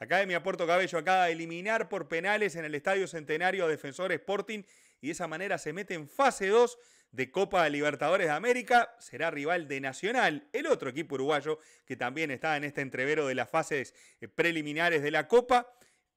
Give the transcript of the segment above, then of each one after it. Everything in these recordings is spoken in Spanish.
Academia Puerto Cabello acaba de eliminar por penales en el Estadio Centenario a Defensor Sporting y de esa manera se mete en fase 2 de Copa Libertadores de América. Será rival de Nacional, el otro equipo uruguayo que también está en este entrevero de las fases eh, preliminares de la Copa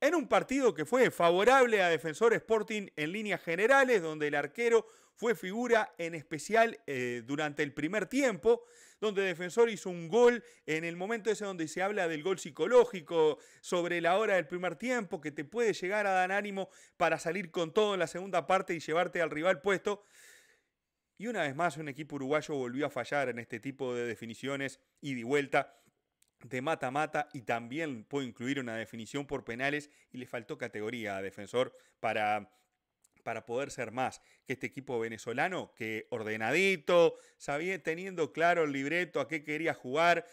en un partido que fue favorable a Defensor Sporting en líneas generales, donde el arquero fue figura en especial eh, durante el primer tiempo, donde Defensor hizo un gol en el momento ese donde se habla del gol psicológico sobre la hora del primer tiempo, que te puede llegar a dar ánimo para salir con todo en la segunda parte y llevarte al rival puesto. Y una vez más un equipo uruguayo volvió a fallar en este tipo de definiciones y de vuelta de mata-mata y también puede incluir una definición por penales y le faltó categoría a defensor para para poder ser más que este equipo venezolano, que ordenadito, sabía teniendo claro el libreto, a qué quería jugar,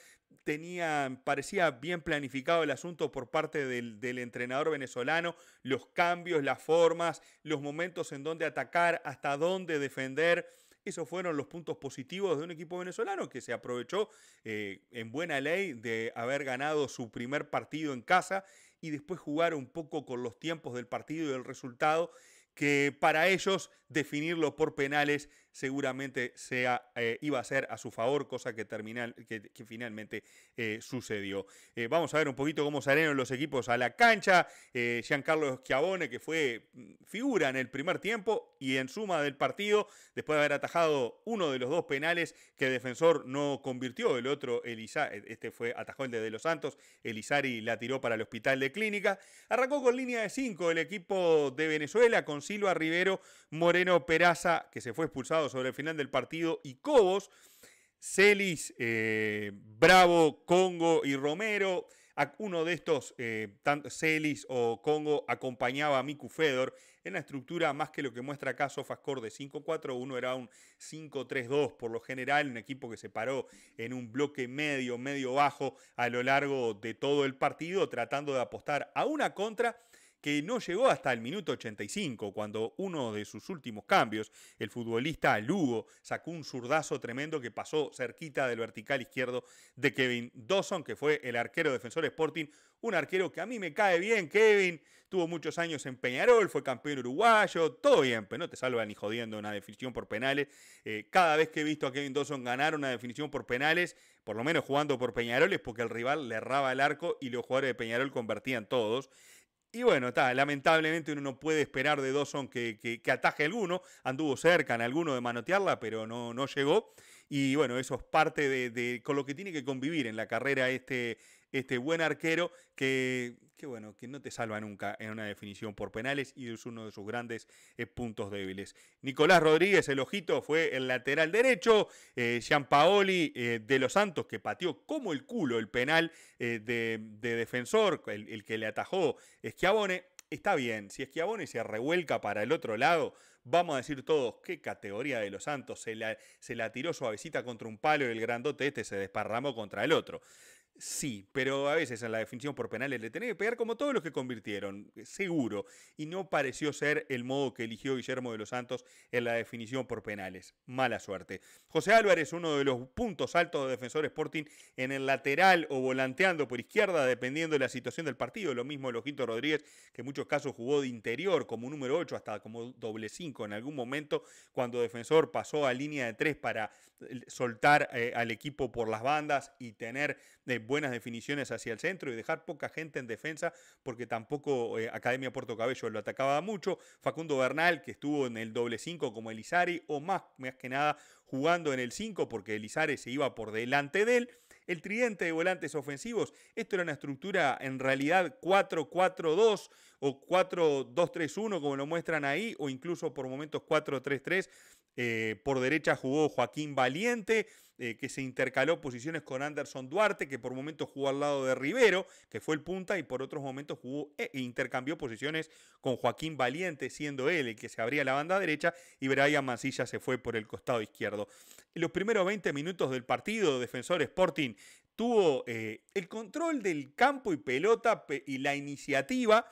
tenía, parecía bien planificado el asunto por parte del, del, entrenador venezolano, los cambios, las formas, los momentos en donde atacar, hasta dónde defender. Esos fueron los puntos positivos de un equipo venezolano que se aprovechó eh, en buena ley de haber ganado su primer partido en casa y después jugar un poco con los tiempos del partido y del resultado que para ellos definirlo por penales seguramente sea, eh, iba a ser a su favor, cosa que, terminal, que, finalmente eh, sucedió. Eh, vamos a ver un poquito cómo salieron los equipos a la cancha. Giancarlo Schiavone, que fue mm, figura en el primer tiempo y en suma del partido, después de haber atajado uno de los dos penales que el defensor no convirtió, el otro, Elizar, este fue atajó el de, los Santos, Elizari la tiró para el hospital de clínica. Arrancó con línea de cinco el equipo de Venezuela con Silva Rivero, Moreno Peraza, que se fue expulsado sobre el final del partido y Cobos. Celis, eh, Bravo, Congo y Romero. Uno de estos, eh, Celis o Congo, acompañaba a Miku Fedor en la estructura más que lo que muestra acá Sofascore de 5-4. Uno era un 5-3-2 por lo general, un equipo que se paró en un bloque medio, medio bajo a lo largo de todo el partido, tratando de apostar a una contra que no llegó hasta el minuto 85, cuando uno de sus últimos cambios, el futbolista Lugo, sacó un zurdazo tremendo que pasó cerquita del vertical izquierdo de Kevin Dawson, que fue el arquero defensor Sporting, un arquero que a mí me cae bien, Kevin, tuvo muchos años en Peñarol, fue campeón uruguayo, todo bien, pero no te salva ni jodiendo una definición por penales. Eh, cada vez que he visto a Kevin Dawson ganar una definición por penales, por lo menos jugando por Peñarol, es porque el rival le erraba el arco y los jugadores de Peñarol convertían todos. Y bueno, está, lamentablemente uno no puede esperar de Dawson que, que, que, ataje alguno. Anduvo cerca en alguno de manotearla, pero no, no llegó. Y bueno, eso es parte de, de, con lo que tiene que convivir en la carrera este, este buen arquero que, bueno, que no te salva nunca en una definición por penales y es uno de sus grandes eh, puntos débiles. Nicolás Rodríguez, el ojito, fue el lateral derecho. Eh, Gianpaoli eh, de los Santos, que pateó como el culo el penal eh, de, defensor, el, que le atajó Schiavone. Está bien, si Schiavone se revuelca para el otro lado, vamos a decir todos, qué categoría de los Santos, se la, se la tiró suavecita contra un palo y el grandote este se desparramó contra el otro. Sí, pero a veces en la definición por penales le tenía que pegar como todos los que convirtieron, eh, seguro. Y no pareció ser el modo que eligió Guillermo de los Santos en la definición por penales. Mala suerte. José Álvarez, uno de los puntos altos de Defensor Sporting en el lateral o volanteando por izquierda, dependiendo de la situación del partido. Lo mismo Lojito Rodríguez, que en muchos casos jugó de interior como número 8 hasta como doble 5 en algún momento, cuando Defensor pasó a línea de 3 para eh, soltar eh, al equipo por las bandas y tener buenas definiciones hacia el centro y dejar poca gente en defensa, porque tampoco eh, Academia Puerto Cabello lo atacaba mucho. Facundo Bernal, que estuvo en el doble 5 como Elizari, o más, más que nada jugando en el 5 porque Elizari se iba por delante de él. El tridente de volantes ofensivos, esto era una estructura en realidad 4-4-2 o 4-2-3-1 como lo muestran ahí, o incluso por momentos 4-3-3 eh, por derecha jugó Joaquín Valiente, eh, que se intercaló posiciones con Anderson Duarte, que por momentos jugó al lado de Rivero, que fue el punta, y por otros momentos jugó e, e intercambió posiciones con Joaquín Valiente, siendo él el que se abría la banda derecha, y Brian Mancilla se fue por el costado izquierdo. En los primeros 20 minutos del partido, Defensor Sporting tuvo eh, el control del campo y pelota y la iniciativa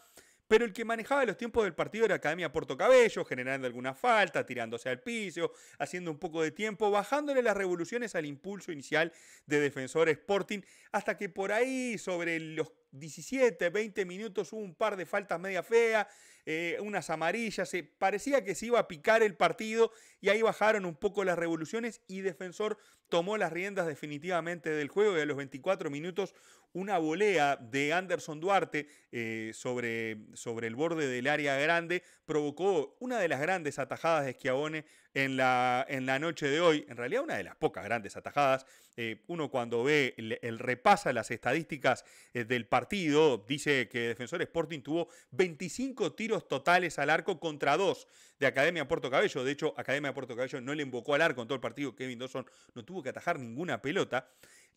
pero el que manejaba los tiempos del partido era Academia Cabello, generando alguna falta, tirándose al piso, haciendo un poco de tiempo, bajándole las revoluciones al impulso inicial de Defensor Sporting, hasta que por ahí, sobre los 17, 20 minutos, hubo un par de faltas media fea, eh, unas amarillas, parecía que se iba a picar el partido y ahí bajaron un poco las revoluciones y Defensor tomó las riendas definitivamente del juego y a los 24 minutos una volea de Anderson Duarte eh, sobre, sobre, el borde del área grande provocó una de las grandes atajadas de Schiavone en la, en la noche de hoy. En realidad, una de las pocas grandes atajadas. Eh, uno cuando ve el, repasa las estadísticas eh, del partido, dice que Defensor Sporting tuvo 25 tiros totales al arco contra dos de Academia Puerto Cabello. De hecho, Academia Puerto Cabello no le invocó al arco en todo el partido. Kevin Dawson no tuvo que atajar ninguna pelota.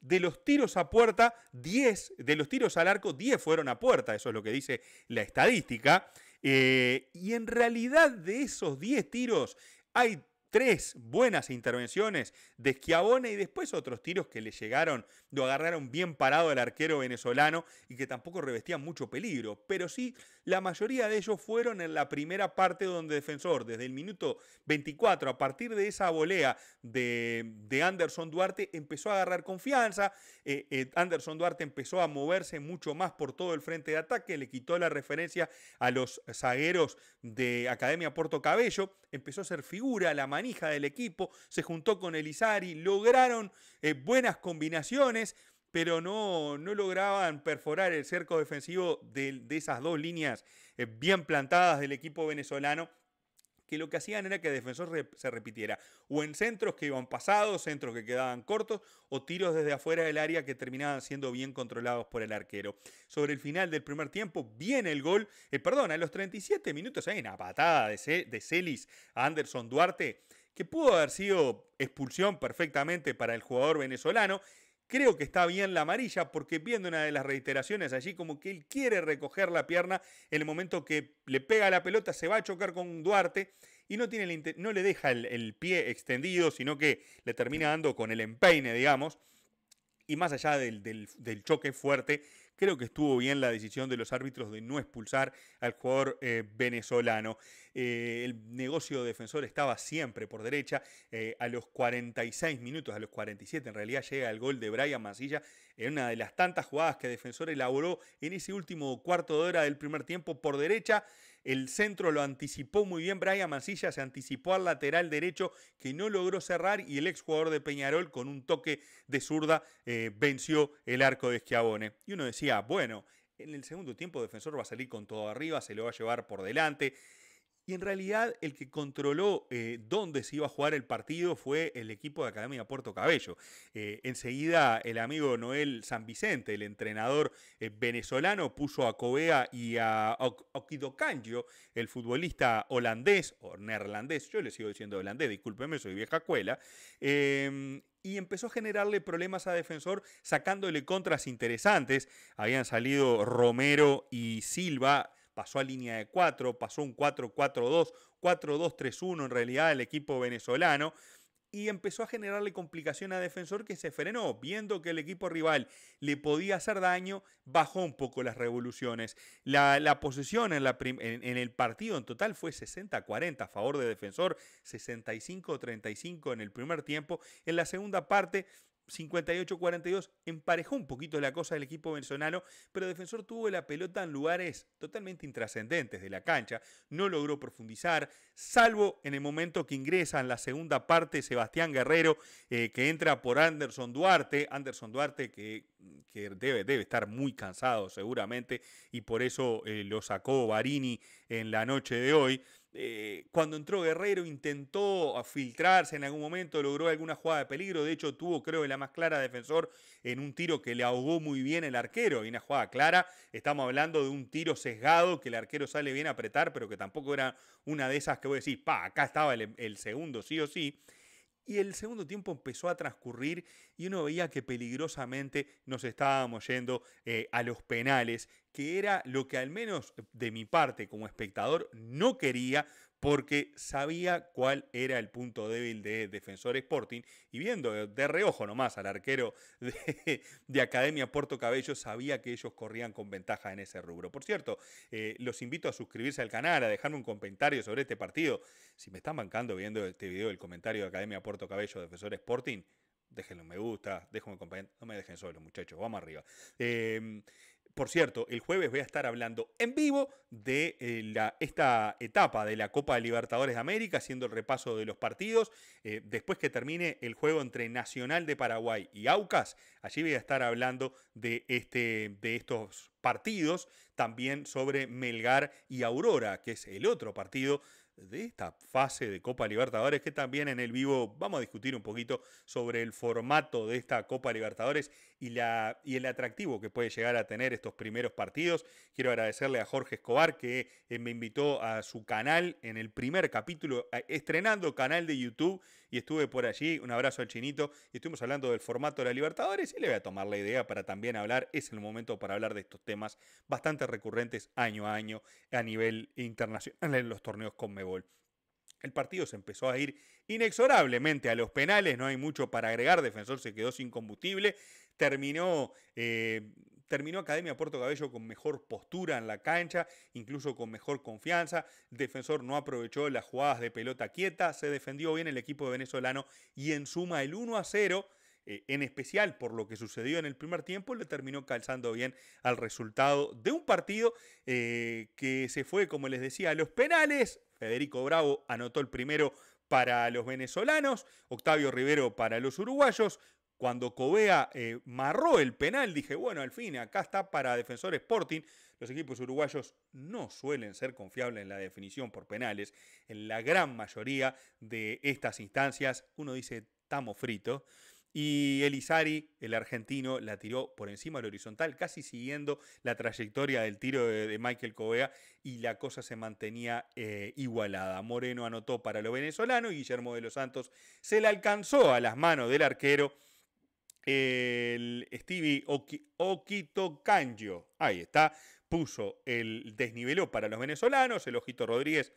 De los tiros a puerta, 10, de los tiros al arco, 10 fueron a puerta, eso es lo que dice la estadística. Eh, y en realidad de esos 10 tiros, hay tres buenas intervenciones de Schiavone y después otros tiros que le llegaron, lo agarraron bien parado el arquero venezolano y que tampoco revestían mucho peligro. Pero sí, la mayoría de ellos fueron en la primera parte donde defensor, desde el minuto 24, a partir de esa volea de, Anderson Duarte, empezó a agarrar confianza. Eh, eh, Anderson Duarte empezó a moverse mucho más por todo el frente de ataque, le quitó la referencia a los zagueros de Academia Puerto Cabello, empezó a ser figura a la manera hija del equipo, se juntó con Elizari, lograron eh, buenas combinaciones, pero no, no lograban perforar el cerco defensivo de, esas dos líneas eh, bien plantadas del equipo venezolano que lo que hacían era que el defensor se repitiera o en centros que iban pasados, centros que quedaban cortos o tiros desde afuera del área que terminaban siendo bien controlados por el arquero. Sobre el final del primer tiempo viene el gol, eh, perdón, a los 37 minutos hay una patada de, de Celis a Anderson Duarte que pudo haber sido expulsión perfectamente para el jugador venezolano Creo que está bien la amarilla porque viendo una de las reiteraciones allí como que él quiere recoger la pierna en el momento que le pega la pelota, se va a chocar con Duarte y no, tiene no le deja el, pie extendido, sino que le termina dando con el empeine, digamos. Y más allá del, del choque fuerte, Creo que estuvo bien la decisión de los árbitros de no expulsar al jugador eh, venezolano. Eh, el negocio defensor estaba siempre por derecha. Eh, a los 46 minutos, a los 47 en realidad, llega el gol de Brian Masilla. en una de las tantas jugadas que defensor elaboró en ese último cuarto de hora del primer tiempo por derecha. El centro lo anticipó muy bien. Brian Mancilla se anticipó al lateral derecho que no logró cerrar y el exjugador de Peñarol con un toque de zurda eh, venció el arco de Schiavone. Y uno decía, bueno, en el segundo tiempo el defensor va a salir con todo arriba, se lo va a llevar por delante. Y en realidad el que controló eh, dónde se iba a jugar el partido fue el equipo de Academia Puerto Cabello. Eh, enseguida el amigo Noel San Vicente, el entrenador eh, venezolano, puso a Cobea y a Okido el futbolista holandés o neerlandés, yo le sigo diciendo holandés, discúlpeme, soy vieja cuela, em, y empezó a generarle problemas a Defensor sacándole contras interesantes. Habían salido Romero y Silva pasó a línea de 4, pasó un 4-4-2, 4-2-3-1 en realidad el equipo venezolano. Y empezó a generarle complicación a defensor que se frenó, viendo que el equipo rival le podía hacer daño, bajó un poco las revoluciones. La, la posesión en, la en, en el partido en total fue 60-40 a favor de defensor, 65-35 en el primer tiempo. En la segunda parte 58-42 emparejó un poquito la cosa del equipo venezolano, pero el Defensor tuvo la pelota en lugares totalmente intrascendentes de la cancha, no logró profundizar, salvo en el momento que ingresa en la segunda parte Sebastián Guerrero, eh, que entra por Anderson Duarte, Anderson Duarte que, que debe, debe, estar muy cansado seguramente y por eso eh, lo sacó Barini en la noche de hoy. Eh, cuando entró Guerrero intentó filtrarse en algún momento, logró alguna jugada de peligro, de hecho tuvo creo la más clara defensor en un tiro que le ahogó muy bien el arquero, y una jugada clara, estamos hablando de un tiro sesgado que el arquero sale bien a apretar, pero que tampoco era una de esas que a decís, pa, acá estaba el, segundo sí o sí. Y el segundo tiempo empezó a transcurrir y uno veía que peligrosamente nos estábamos yendo eh, a los penales que era lo que al menos de mi parte como espectador no quería porque sabía cuál era el punto débil de Defensor Sporting y viendo de reojo nomás al arquero de, Academia Puerto Cabello, sabía que ellos corrían con ventaja en ese rubro. Por cierto, eh, los invito a suscribirse al canal, a dejarme un comentario sobre este partido. Si me están bancando viendo este video el comentario de Academia Puerto Cabello, Defensor Sporting, déjenlo un me gusta, déjenme comentario. no me dejen solo, muchachos, vamos arriba. Eh, por cierto, el jueves voy a estar hablando en vivo de eh, la, esta etapa de la Copa de Libertadores de América, haciendo el repaso de los partidos. Eh, después que termine el juego entre Nacional de Paraguay y Aucas, allí voy a estar hablando de, este, de estos partidos, también sobre Melgar y Aurora, que es el otro partido de esta fase de Copa Libertadores, que también en el vivo vamos a discutir un poquito sobre el formato de esta Copa Libertadores y, la, y el atractivo que puede llegar a tener estos primeros partidos. Quiero agradecerle a Jorge Escobar que eh, me invitó a su canal en el primer capítulo, eh, estrenando canal de YouTube y estuve por allí. Un abrazo al chinito. Y estuvimos hablando del formato de la Libertadores y le voy a tomar la idea para también hablar. Es el momento para hablar de estos temas bastante recurrentes año a año a nivel internacional en los torneos con Mebol. El partido se empezó a ir inexorablemente a los penales, no hay mucho para agregar, Defensor se quedó sin combustible, terminó eh, Terminó Academia Puerto Cabello con mejor postura en la cancha, incluso con mejor confianza. El defensor no aprovechó las jugadas de pelota quieta, se defendió bien el equipo venezolano y en suma el 1 a 0 eh, en especial por lo que sucedió en el primer tiempo, le terminó calzando bien al resultado de un partido eh, que se fue, como les decía, a los penales. Federico Bravo anotó el primero para los venezolanos, Octavio Rivero para los uruguayos, cuando Cobea eh, marró el penal, dije, bueno, al fin, acá está para Defensor Sporting. Los equipos uruguayos no suelen ser confiables en la definición por penales. En la gran mayoría de estas instancias, uno dice, tamo frito. Y Elizari, el argentino, la tiró por encima del horizontal, casi siguiendo la trayectoria del tiro de, Michael Covea, y la cosa se mantenía eh, igualada. Moreno anotó para lo venezolano, y Guillermo de los Santos se la alcanzó a las manos del arquero el Stevie Oquito Canjo, ahí está, puso el desniveló para los venezolanos, el Ojito Rodríguez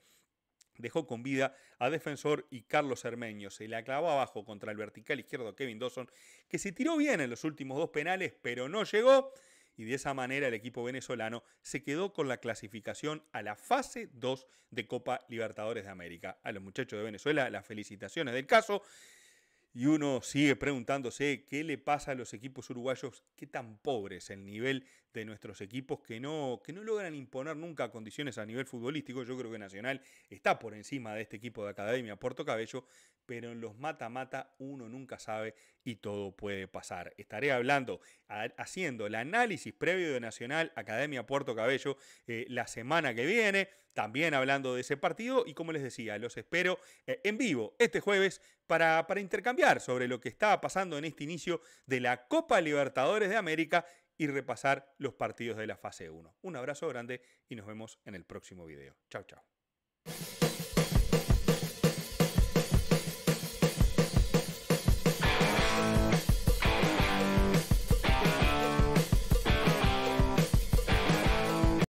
dejó con vida a Defensor y Carlos Hermeño. Se la clavó abajo contra el vertical izquierdo Kevin Dawson, que se tiró bien en los últimos dos penales, pero no llegó. Y de esa manera el equipo venezolano se quedó con la clasificación a la fase 2 de Copa Libertadores de América. A los muchachos de Venezuela, las felicitaciones del caso. Y uno sigue preguntándose qué le pasa a los equipos uruguayos, qué tan pobre es el nivel de nuestros equipos que no, que no logran imponer nunca condiciones a nivel futbolístico. Yo creo que Nacional está por encima de este equipo de Academia Puerto Cabello, pero en los mata-mata uno nunca sabe y todo puede pasar. Estaré hablando, haciendo el análisis previo de Nacional Academia Puerto Cabello eh, la semana que viene también hablando de ese partido y como les decía, los espero eh, en vivo este jueves para, para intercambiar sobre lo que estaba pasando en este inicio de la Copa Libertadores de América y repasar los partidos de la fase 1. Un abrazo grande y nos vemos en el próximo video. Chao, chao.